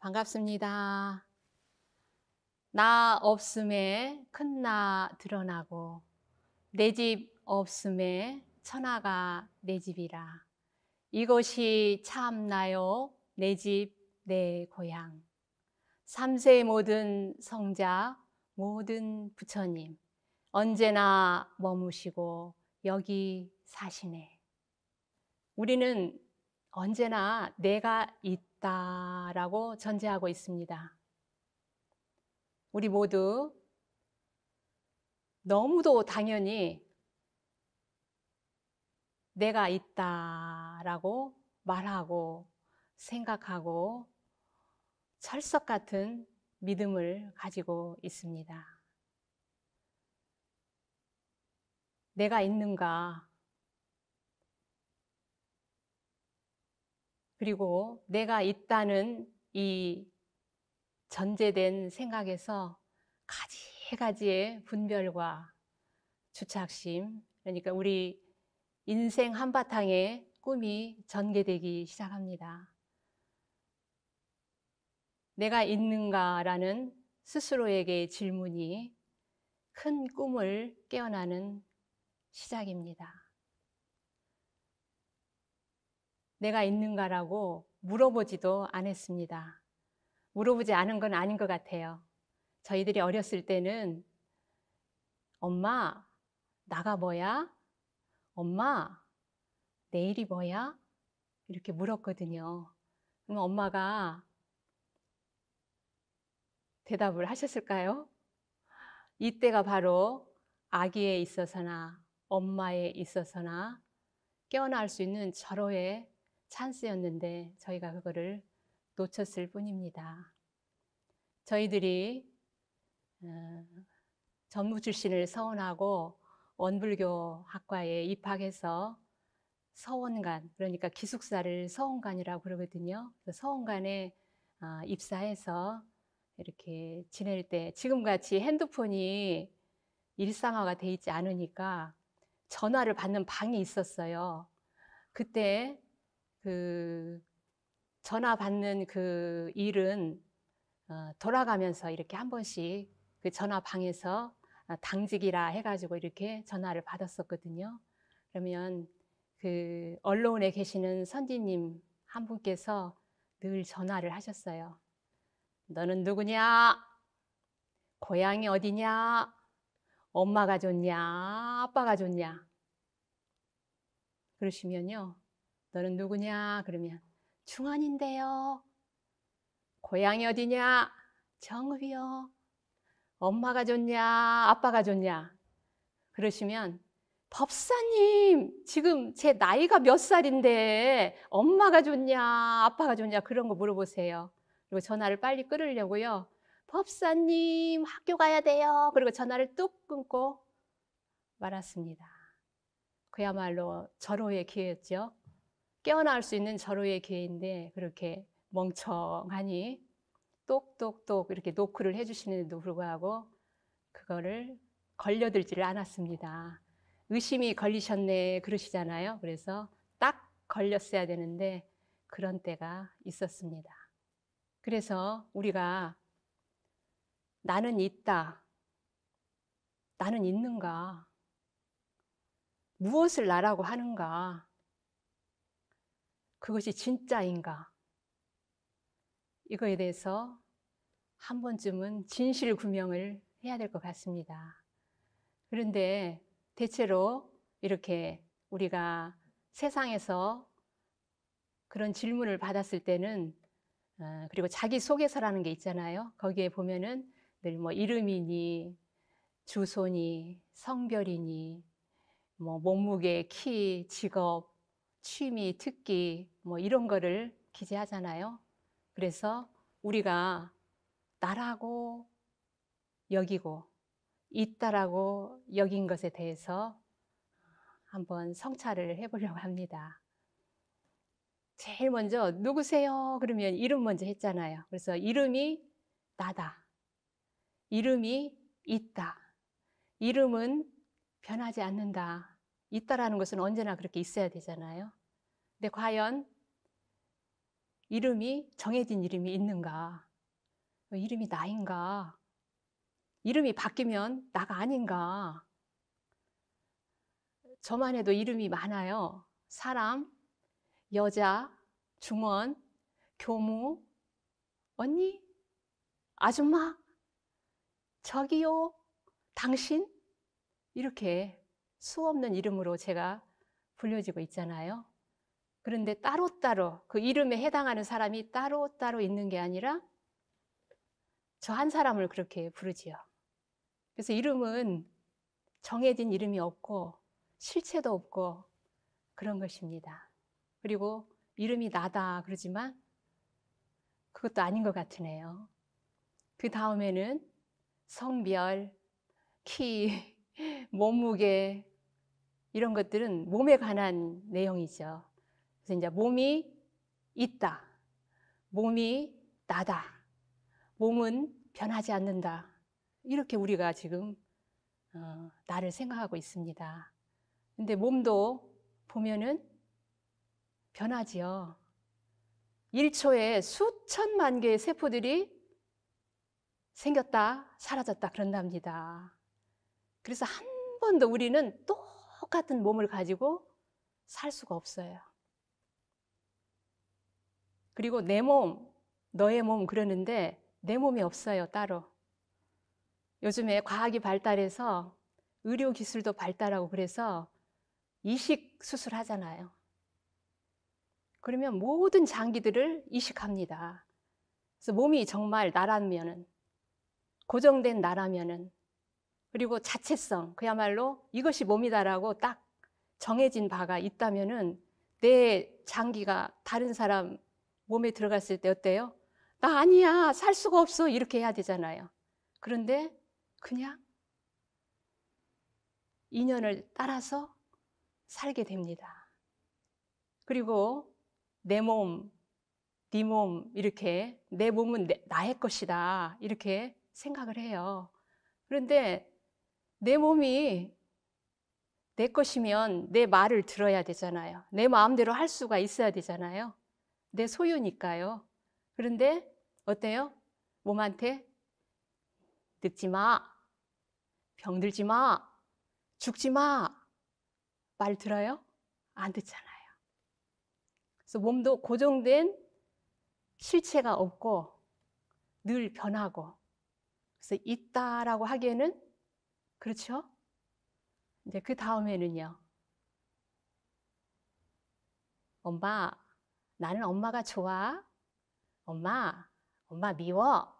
반갑습니다. 나 없음에 큰 나 드러나고 내 집 없음에 천하가 내 집이라. 이것이 참나요 내 집, 내 고향. 삼세 모든 성자, 모든 부처님 언제나 머무시고 여기 사시네. 우리는 언제나 내가 있다. 있다라고 전제하고 있습니다. 우리 모두 너무도 당연히 내가 있다라고 말하고 생각하고 철석 같은 믿음을 가지고 있습니다. 내가 있는가? 그리고 내가 있다는 이 전제된 생각에서 가지가지의 분별과 주착심, 그러니까 우리 인생 한바탕에 꿈이 전개되기 시작합니다. 내가 있는가라는 스스로에게 질문이 큰 꿈을 깨어나는 시작입니다. 내가 있는가라고 물어보지도 않았습니다. 물어보지 않은 건 아닌 것 같아요. 저희들이 어렸을 때는 엄마, 나가 뭐야? 엄마, 내일이 뭐야? 이렇게 물었거든요. 그럼 엄마가 대답을 하셨을까요? 이때가 바로 아기에 있어서나 엄마에 있어서나 깨어날 수 있는 절호의 찬스였는데 저희가 그거를 놓쳤을 뿐입니다. 저희들이 어, 전무 출신을 서원하고 원불교 학과에 입학해서 서원관 그러니까 기숙사를 서원관이라고 그러거든요. 서원관에 어, 입사해서 이렇게 지낼 때 지금 같이 핸드폰이 일상화가 돼 있지 않으니까 전화를 받는 방이 있었어요. 그때 그 전화 받는 그 일은 어, 돌아가면서 이렇게 한 번씩 그 전화방에서 어, 당직이라 해가지고 이렇게 전화를 받았었거든요. 그러면 그 언론에 계시는 선지님 한 분께서 늘 전화를 하셨어요. 너는 누구냐? 고향이 어디냐? 엄마가 좋냐? 아빠가 좋냐? 그러시면요. 너는 누구냐? 그러면 중원인데요. 고향이 어디냐? 정읍이요. 엄마가 좋냐? 아빠가 좋냐? 그러시면 법사님, 지금 제 나이가 몇 살인데 엄마가 좋냐? 아빠가 좋냐? 그런 거 물어보세요. 그리고 전화를 빨리 끊으려고요. 법사님, 학교 가야 돼요. 그리고 전화를 뚝 끊고 말았습니다. 그야말로 절호의 기회였죠. 깨어날 수 있는 절호의 기회인데 그렇게 멍청하니 똑똑똑 이렇게 노크를 해주시는데도 불구하고 그거를 걸려들지를 않았습니다. 의심이 걸리셨네 그러시잖아요. 그래서 딱 걸렸어야 되는데 그런 때가 있었습니다. 그래서 우리가 나는 있다. 나는 있는가? 무엇을 나라고 하는가? 그것이 진짜인가? 이거에 대해서 한 번쯤은 진실 구명을 해야 될 것 같습니다. 그런데 대체로 이렇게 우리가 세상에서 그런 질문을 받았을 때는 어, 그리고 자기 소개서라는 게 있잖아요. 거기에 보면은 늘 뭐 이름이니 주소니 성별이니 뭐 몸무게, 키, 직업 취미, 특기 뭐 이런 거를 기재하잖아요. 그래서 우리가 나라고 여기고 있다라고 여긴 것에 대해서 한번 성찰을 해보려고 합니다. 제일 먼저 누구세요? 그러면 이름 먼저 했잖아요. 그래서 이름이 나다. 이름이 있다. 이름은 변하지 않는다. 있다라는 것은 언제나 그렇게 있어야 되잖아요. 근데 과연 이름이 정해진 이름이 있는가? 이름이 나인가? 이름이 바뀌면 나가 아닌가? 저만 해도 이름이 많아요. 사람, 여자, 중원, 교무, 언니, 아줌마, 저기요, 당신 이렇게 수없는 이름으로 제가 불려지고 있잖아요. 그런데 따로따로 그 이름에 해당하는 사람이 따로따로 있는 게 아니라 저 한 사람을 그렇게 부르지요. 그래서 이름은 정해진 이름이 없고 실체도 없고 그런 것입니다. 그리고 이름이 나다 그러지만 그것도 아닌 것 같으네요. 그 다음에는 성별, 키, 몸무게, 이런 것들은 몸에 관한 내용이죠. 그래서 이제 몸이 있다. 몸이 나다. 몸은 변하지 않는다. 이렇게 우리가 지금 어, 나를 생각하고 있습니다. 근데 몸도 보면은 변하지요. 1초에 수천만 개의 세포들이 생겼다, 사라졌다 그런답니다. 그래서 한 번도 우리는 또 똑같은 몸을 가지고 살 수가 없어요. 그리고 내 몸, 너의 몸 그러는데 내 몸이 없어요, 따로. 요즘에 과학이 발달해서 의료 기술도 발달하고 그래서 이식 수술하잖아요. 그러면 모든 장기들을 이식합니다. 그래서 몸이 정말 나라면은 고정된 나라면은 그리고 자체성 그야말로 이것이 몸이다라고 딱 정해진 바가 있다면은 내 장기가 다른 사람 몸에 들어갔을 때 어때요? 나 아니야 살 수가 없어 이렇게 해야 되잖아요. 그런데 그냥 인연을 따라서 살게 됩니다. 그리고 내 몸, 네 몸 이렇게 내 몸은 내, 나의 것이다 이렇게 생각을 해요. 그런데 내 몸이 내 것이면 내 말을 들어야 되잖아요. 내 마음대로 할 수가 있어야 되잖아요. 내 소유니까요. 그런데 어때요? 몸한테 늙지 마. 병들지 마. 죽지 마. 말 들어요? 안 듣잖아요. 그래서 몸도 고정된 실체가 없고 늘 변하고 그래서 있다라고 하기에는 그렇죠? 이제 그 다음에는요. 엄마, 나는 엄마가 좋아. 엄마, 엄마 미워.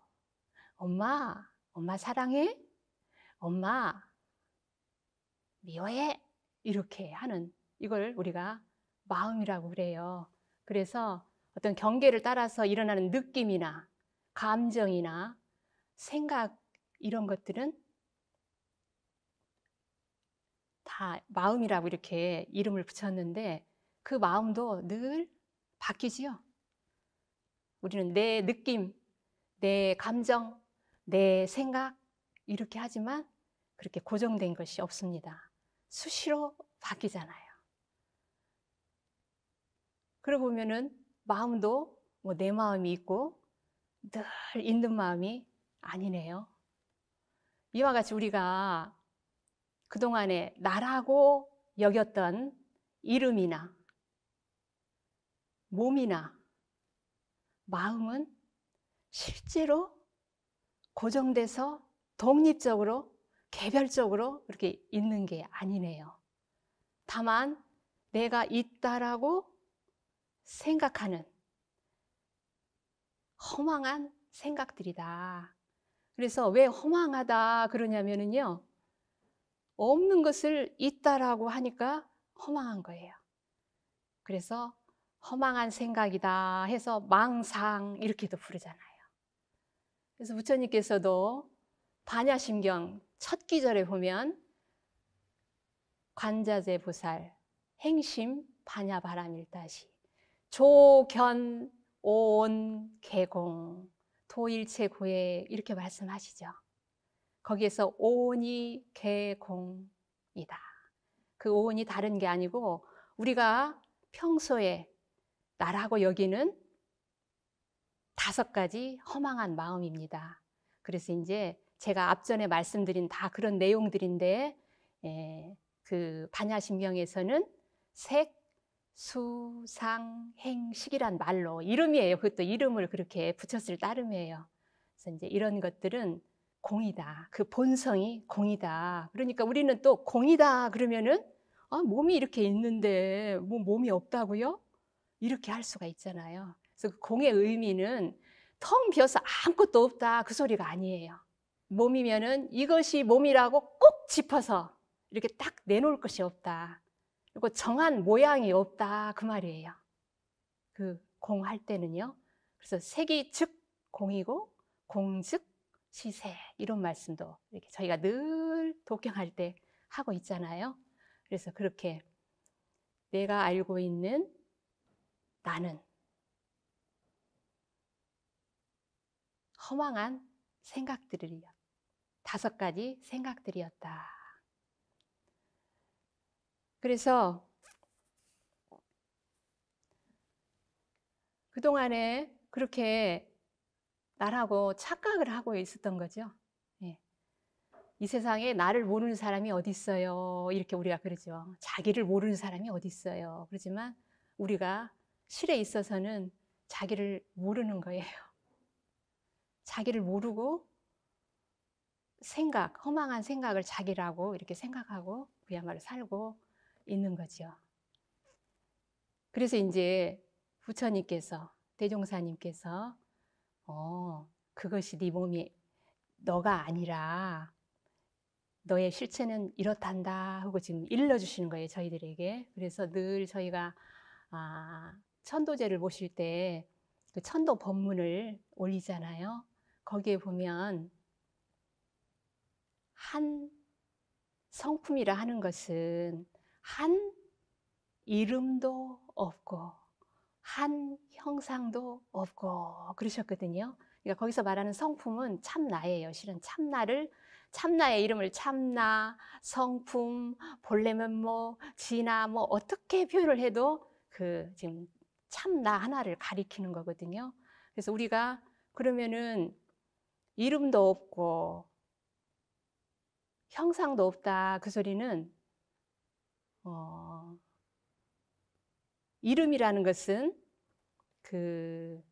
엄마, 엄마 사랑해. 엄마, 미워해. 이렇게 하는 이걸 우리가 마음이라고 그래요. 그래서 어떤 경계를 따라서 일어나는 느낌이나 감정이나 생각 이런 것들은 다 마음이라고 이렇게 이름을 붙였는데 그 마음도 늘 바뀌지요. 우리는 내 느낌, 내 감정, 내 생각 이렇게 하지만 그렇게 고정된 것이 없습니다. 수시로 바뀌잖아요. 그러고 보면은 마음도 뭐내 마음이 있고 늘 있는 마음이 아니네요. 이와 같이 우리가 그동안에 나라고 여겼던 이름이나 몸이나 마음은 실제로 고정돼서 독립적으로 개별적으로 이렇게 있는 게 아니네요. 다만 내가 있다라고 생각하는 허망한 생각들이다. 그래서 왜 허망하다 그러냐면은요. 없는 것을 있다라고 하니까 허망한 거예요. 그래서 허망한 생각이다 해서 망상 이렇게도 부르잖아요. 그래서 부처님께서도 반야심경 첫 기절에 보면 관자재 보살 행심 반야바람일다시 조견 온 개공 도일체 고해 이렇게 말씀하시죠. 거기에서 오온이 개공이다. 그 오온이 다른 게 아니고 우리가 평소에 나라고 여기는 다섯 가지 허망한 마음입니다. 그래서 이제 제가 앞전에 말씀드린 다 그런 내용들인데 예, 그 반야심경에서는 색, 수, 상, 행, 식이란 말로 이름이에요. 그것도 이름을 그렇게 붙였을 따름이에요. 그래서 이제 이런 것들은 공이다. 그 본성이 공이다. 그러니까 우리는 또 공이다 그러면은 아, 몸이 이렇게 있는데 뭐 몸이 없다고요? 이렇게 할 수가 있잖아요. 그래서 그 공의 의미는 텅 비어서 아무것도 없다 그 소리가 아니에요. 몸이면은 이것이 몸이라고 꼭 짚어서 이렇게 딱 내놓을 것이 없다. 그리고 정한 모양이 없다 그 말이에요. 그 공 할 때는요. 그래서 색이 즉 공이고 공즉 시세 이런 말씀도 이렇게 저희가 늘 독경할 때 하고 있잖아요. 그래서 그렇게 내가 알고 있는 나는 허망한 생각들이요. 다섯 가지 생각들이었다. 그래서 그동안에 그렇게 나라고 착각을 하고 있었던 거죠. 예. 이 세상에 나를 모르는 사람이 어디 있어요? 이렇게 우리가 그러죠. 자기를 모르는 사람이 어디 있어요? 그러지만 우리가 실에 있어서는 자기를 모르는 거예요. 자기를 모르고 생각, 허망한 생각을 자기라고 이렇게 생각하고 그야말로 살고 있는 거죠. 그래서 이제 부처님께서, 대종사님께서 어, 그것이 네 몸이 너가 아니라 너의 실체는 이렇단다 하고 지금 일러주시는 거예요 저희들에게 그래서 늘 저희가 아, 천도제를 모실 때 그 천도 법문을 올리잖아요 거기에 보면 한 성품이라 하는 것은 한 이름도 없고 한 형상도 없고 그러셨거든요. 그러니까 거기서 말하는 성품은 참나예요. 실은 참나를 참나의 이름을 참나, 성품, 본래 면뭐 지나 뭐 어떻게 표현을 해도 그 지금 참나 하나를 가리키는 거거든요. 그래서 우리가 그러면은 이름도 없고 형상도 없다 그 소리는 어 이름이라는 것은 그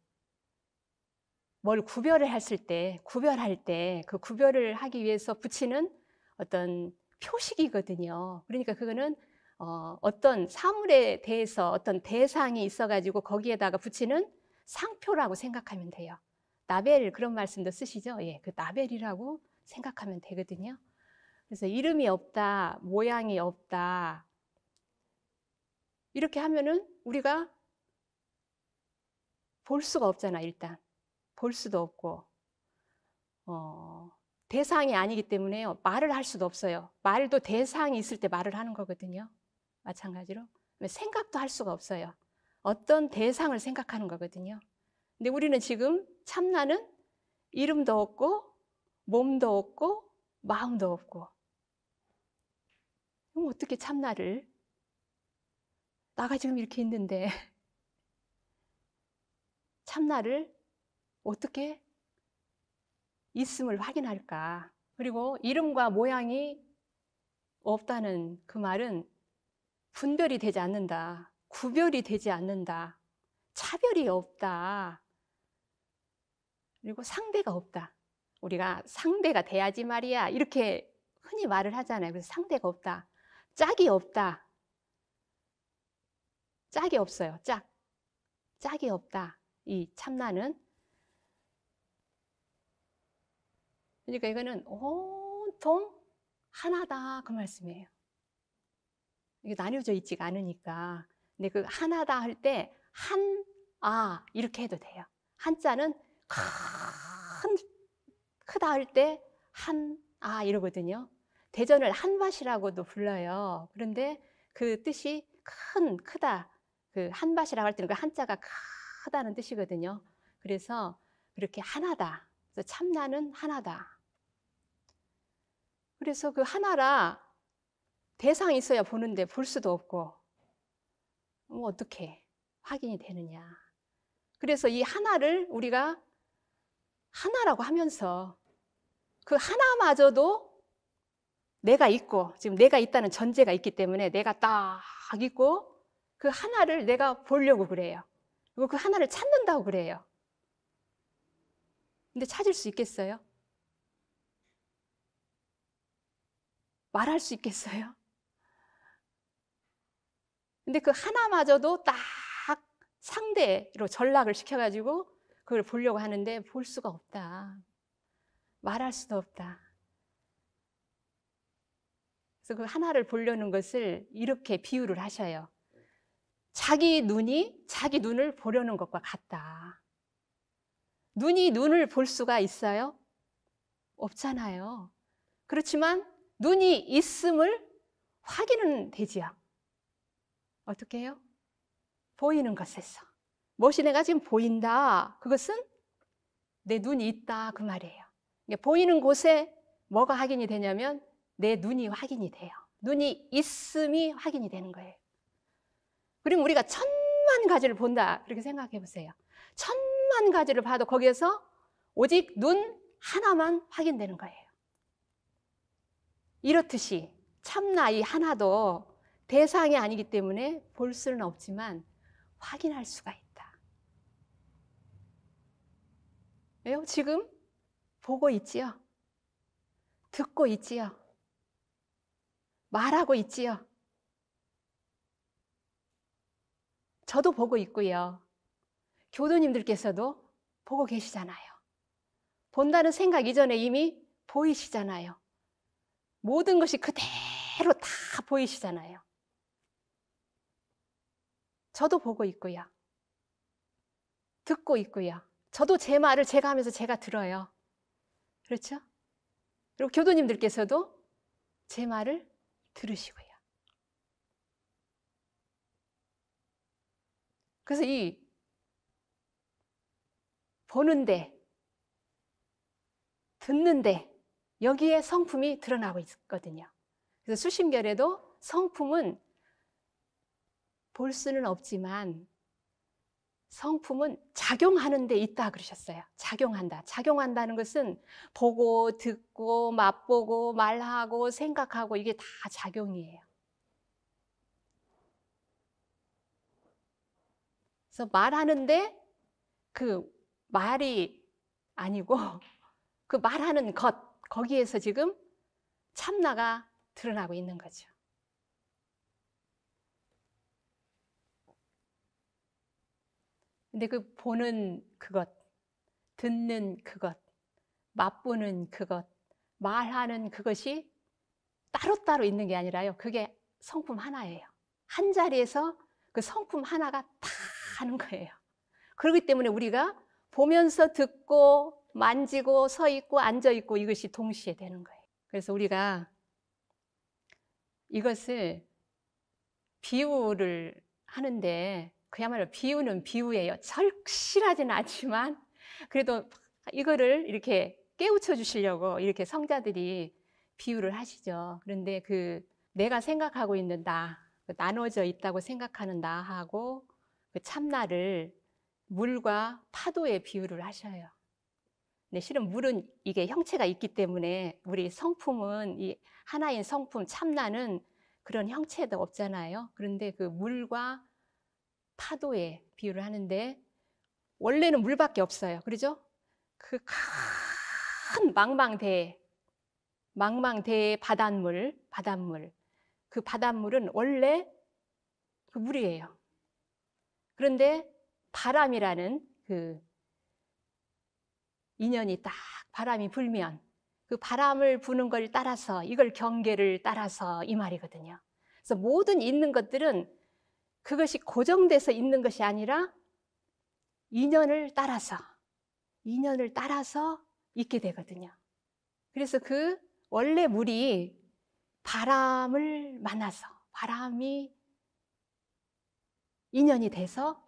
뭘 구별을 했을 때, 구별할 때 그 구별을 하기 위해서 붙이는 어떤 표식이거든요. 그러니까 그거는 어, 어떤 사물에 대해서 어떤 대상이 있어가지고 거기에다가 붙이는 상표라고 생각하면 돼요. 나벨 그런 말씀도 쓰시죠? 예, 그 나벨이라고 생각하면 되거든요. 그래서 이름이 없다, 모양이 없다, 이렇게 하면은 우리가 볼 수가 없잖아, 일단. 볼 수도 없고, 어, 대상이 아니기 때문에 말을 할 수도 없어요. 말도 대상이 있을 때 말을 하는 거거든요. 마찬가지로. 생각도 할 수가 없어요. 어떤 대상을 생각하는 거거든요. 근데 우리는 지금 참나는 이름도 없고, 몸도 없고, 마음도 없고. 그럼 어떻게 참나를 나가 지금 이렇게 있는데 참나를 어떻게 있음을 확인할까? 그리고 이름과 모양이 없다는 그 말은 분별이 되지 않는다. 구별이 되지 않는다. 차별이 없다. 그리고 상대가 없다. 우리가 상대가 돼야지 말이야. 이렇게 흔히 말을 하잖아요. 그래서 상대가 없다. 짝이 없다. 짝이 없어요. 짝. 짝이 없다. 이 참나는. 그러니까 이거는 온통 하나다. 그 말씀이에요. 이게 나뉘어져 있지가 않으니까. 근데 그 하나다 할 때 한, 아, 이렇게 해도 돼요. 한자는 큰, 크다 할 때 한, 아, 이러거든요. 대전을 한밭이라고도 불러요. 그런데 그 뜻이 큰, 크다, 그 한밭이라고 할 때는 그 한자가 크다는 뜻이거든요. 그래서 그렇게 하나다. 그래서 참나는 하나다. 그래서 그 하나라 대상이 있어야 보는데 볼 수도 없고 뭐 어떻게 확인이 되느냐. 그래서 이 하나를 우리가 하나라고 하면서 그 하나마저도 내가 있고 지금 내가 있다는 전제가 있기 때문에 내가 딱 있고 그 하나를 내가 보려고 그래요. 그리고 그 하나를 찾는다고 그래요. 근데 찾을 수 있겠어요? 말할 수 있겠어요? 근데 그 하나마저도 딱 상대로 전락을 시켜가지고 그걸 보려고 하는데 볼 수가 없다. 말할 수도 없다. 그래서 그 하나를 보려는 것을 이렇게 비유를 하셔요. 자기 눈이 자기 눈을 보려는 것과 같다. 눈이 눈을 볼 수가 있어요? 없잖아요. 그렇지만 눈이 있음을 확인은 되지요. 어떻게 해요? 보이는 것에서. 무엇이 내가 지금 보인다. 그것은 내 눈이 있다. 그 말이에요. 보이는 곳에 뭐가 확인이 되냐면 내 눈이 확인이 돼요. 눈이 있음이 확인이 되는 거예요. 그럼 우리가 천만 가지를 본다. 그렇게 생각해 보세요. 천만 가지를 봐도 거기에서 오직 눈 하나만 확인되는 거예요. 이렇듯이 참나 이 하나도 대상이 아니기 때문에 볼 수는 없지만 확인할 수가 있다. 왜요? 지금 보고 있지요? 듣고 있지요? 말하고 있지요? 저도 보고 있고요. 교도님들께서도 보고 계시잖아요. 본다는 생각 이전에 이미 보이시잖아요. 모든 것이 그대로 다 보이시잖아요. 저도 보고 있고요. 듣고 있고요. 저도 제 말을 제가 하면서 제가 들어요. 그렇죠? 그리고 교도님들께서도 제 말을 들으시고요. 그래서 이 보는데, 듣는데, 여기에 성품이 드러나고 있거든요. 그래서 수심결에도 성품은 볼 수는 없지만 성품은 작용하는 데 있다 그러셨어요. 작용한다. 작용한다는 것은 보고, 듣고, 맛보고, 말하고, 생각하고 이게 다 작용이에요. 그래서 말하는데 그 말이 아니고 그 말하는 것, 거기에서 지금 참나가 드러나고 있는 거죠. 근데 그 보는 그것, 듣는 그것, 맛보는 그것, 말하는 그것이 따로따로 있는 게 아니라요. 그게 성품 하나예요. 한 자리에서 그 성품 하나가 다 하는 거예요. 그렇기 때문에 우리가 보면서 듣고 만지고 서 있고 앉아 있고 이것이 동시에 되는 거예요. 그래서 우리가 이것을 비유를 하는데 그야말로 비유는 비유예요. 절실하진 않지만 그래도 이거를 이렇게 깨우쳐 주시려고 이렇게 성자들이 비유를 하시죠. 그런데 그 내가 생각하고 있는 나, 그 나눠져 있다고 생각하는 나하고 그 참나를 물과 파도에 비유를 하셔요. 근데 실은 물은 이게 형체가 있기 때문에 우리 성품은 이 하나인 성품 참나는 그런 형체도 없잖아요. 그런데 그 물과 파도에 비유를 하는데 원래는 물밖에 없어요. 그러죠? 그 큰 망망대 망망대 바닷물, 바닷물. 그 바닷물은 원래 그 물이에요. 그런데 바람이라는 그 인연이 딱 바람이 불면 그 바람을 부는 걸 따라서 이걸 경계를 따라서 이 말이거든요. 그래서 모든 있는 것들은 그것이 고정돼서 있는 것이 아니라 인연을 따라서 인연을 따라서 있게 되거든요. 그래서 그 원래 물이 바람을 만나서 바람이 인연이 돼서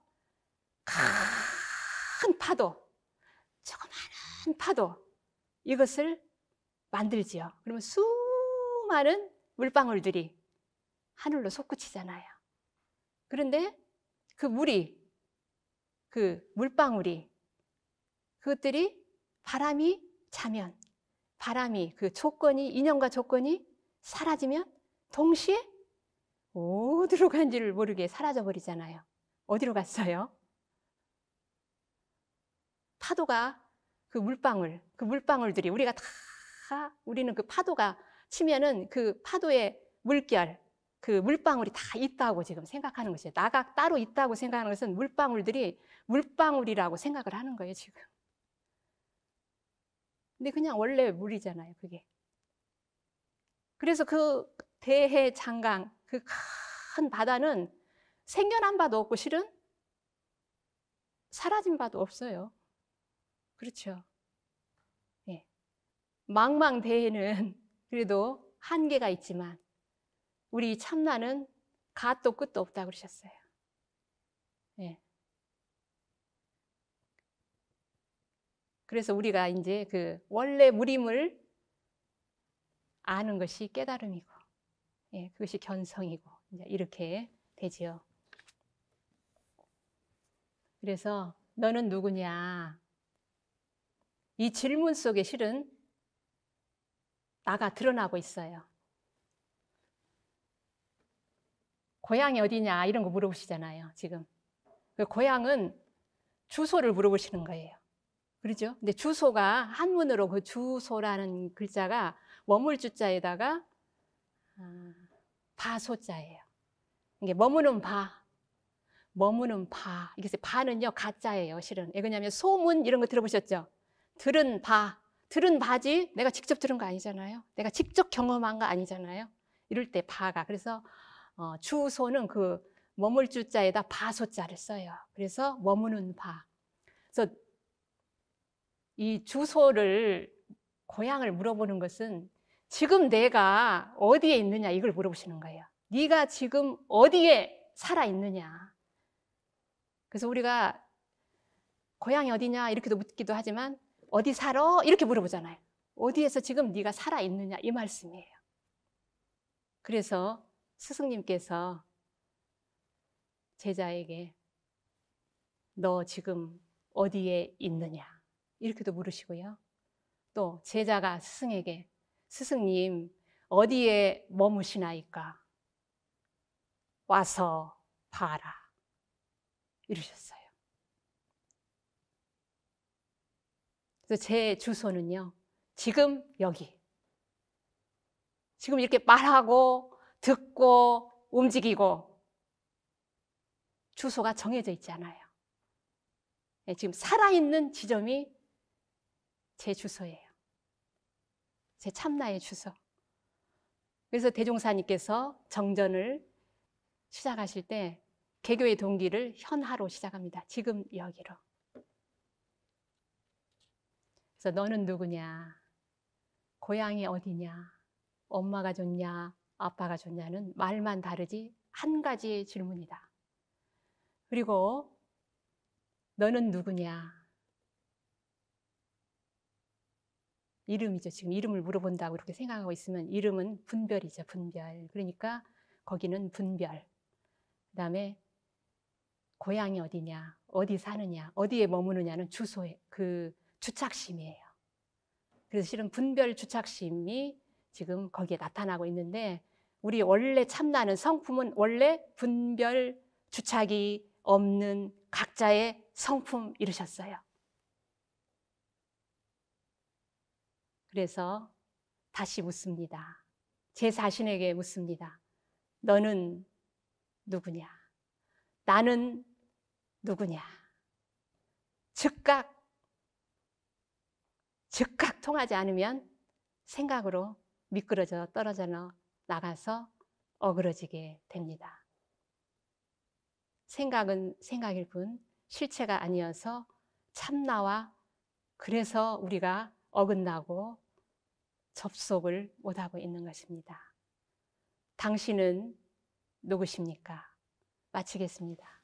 큰 파도, 조그마한 파도 이것을 만들지요. 그러면 수많은 물방울들이 하늘로 솟구치잖아요. 그런데 그 물이, 그 물방울이 그것들이 바람이 차면 바람이 그 조건이 인연과 조건이 사라지면 동시에 어디로 간지를 모르게 사라져 버리잖아요. 어디로 갔어요? 파도가 그 물방울, 그 물방울들이 우리가 다 우리는 그 파도가 치면은 그 파도의 물결, 그 물방울이 다 있다고 지금 생각하는 것이에요. 나가 따로 있다고 생각하는 것은 물방울들이 물방울이라고 생각을 하는 거예요, 지금. 근데 그냥 원래 물이잖아요, 그게. 그래서 그 대해 장강, 그큰 바다는 생겨난 바도 없고 실은 사라진 바도 없어요. 그렇죠. 예. 망망대해는 그래도 한계가 있지만 우리 참나는 갓도 끝도 없다 그러셨어요. 예. 그래서 우리가 이제 그 원래 무림을 아는 것이 깨달음이고 예, 그것이 견성이고 이제 이렇게 되지요. 그래서 너는 누구냐? 이 질문 속에 실은 나가 드러나고 있어요. 고향이 어디냐 이런 거 물어보시잖아요. 지금 그 고향은 주소를 물어보시는 거예요. 그렇죠? 근데 주소가 한문으로 그 주소라는 글자가 원물주자에다가 바소자예요. 이게 머무는 바, 머무는 바. 이게 바는요 가짜예요, 실은. 왜 그러냐면 소문 이런 거 들어보셨죠? 들은 바, 들은 바지 내가 직접 들은 거 아니잖아요. 내가 직접 경험한 거 아니잖아요. 이럴 때 바가 그래서 어, 주소는 그 머물 주자에다 바소자를 써요. 그래서 머무는 바. 그래서 이 주소를 고향을 물어보는 것은 지금 내가 어디에 있느냐 이걸 물어보시는 거예요. 네가 지금 어디에 살아 있느냐. 그래서 우리가 고향이 어디냐 이렇게도 묻기도 하지만 어디 살아 이렇게 물어보잖아요. 어디에서 지금 네가 살아 있느냐 이 말씀이에요. 그래서 스승님께서 제자에게 너 지금 어디에 있느냐 이렇게도 물으시고요. 또 제자가 스승에게 스승님, 어디에 머무시나이까? 와서 봐라. 이러셨어요. 그래서 제 주소는요, 지금 여기. 지금 이렇게 말하고, 듣고, 움직이고, 주소가 정해져 있잖아요 예, 지금 살아있는 지점이 제 주소예요. 제 참나의 주석. 그래서 대종사님께서 정전을 시작하실 때 개교의 동기를 현하로 시작합니다. 지금 여기로. 그래서 너는 누구냐? 고향이 어디냐? 엄마가 좋냐? 아빠가 좋냐는 말만 다르지 한 가지의 질문이다. 그리고 너는 누구냐? 이름이죠. 지금 이름을 물어본다고 이렇게 생각하고 있으면 이름은 분별이죠. 분별. 그러니까 거기는 분별. 그 다음에 고향이 어디냐, 어디 사느냐, 어디에 머무느냐는 주소에 그 주착심이에요. 그래서 실은 분별 주착심이 지금 거기에 나타나고 있는데 우리 원래 참나는 성품은 원래 분별 주착이 없는 각자의 성품 이루셨어요. 그래서 다시 묻습니다. 제 자신에게 묻습니다. 너는 누구냐? 나는 누구냐? 즉각, 즉각 통하지 않으면 생각으로 미끄러져 떨어져 나가서 어그러지게 됩니다. 생각은 생각일 뿐 실체가 아니어서 참나와 그래서 우리가 어긋나고 접속을 못하고 있는 것입니다. 당신은 누구십니까? 마치겠습니다.